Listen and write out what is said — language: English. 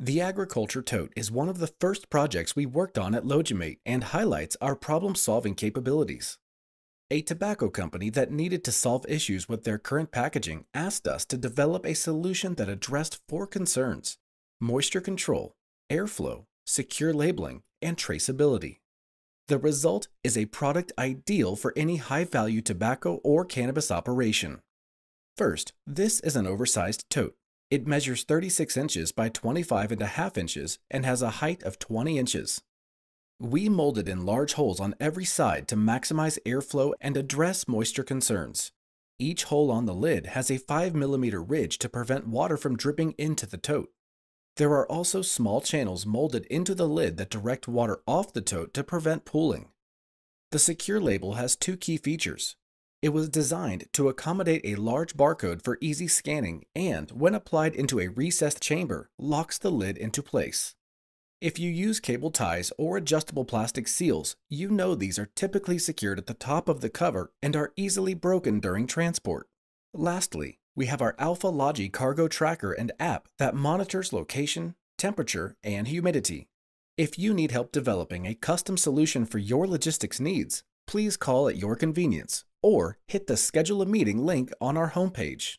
The Agriculture Tote is one of the first projects we worked on at Logimate and highlights our problem solving capabilities. A tobacco company that needed to solve issues with their current packaging asked us to develop a solution that addressed four concerns moisture control, airflow, secure labeling, and traceability. The result is a product ideal for any high value tobacco or cannabis operation. First, this is an oversized tote it measures 36 inches by 25 and a half inches and has a height of 20 inches. We molded in large holes on every side to maximize airflow and address moisture concerns. Each hole on the lid has a 5mm ridge to prevent water from dripping into the tote. There are also small channels molded into the lid that direct water off the tote to prevent pooling. The secure label has two key features. It was designed to accommodate a large barcode for easy scanning and, when applied into a recessed chamber, locks the lid into place. If you use cable ties or adjustable plastic seals, you know these are typically secured at the top of the cover and are easily broken during transport. Lastly, we have our Alpha Logi cargo tracker and app that monitors location, temperature, and humidity. If you need help developing a custom solution for your logistics needs, please call at your convenience or hit the schedule a meeting link on our homepage.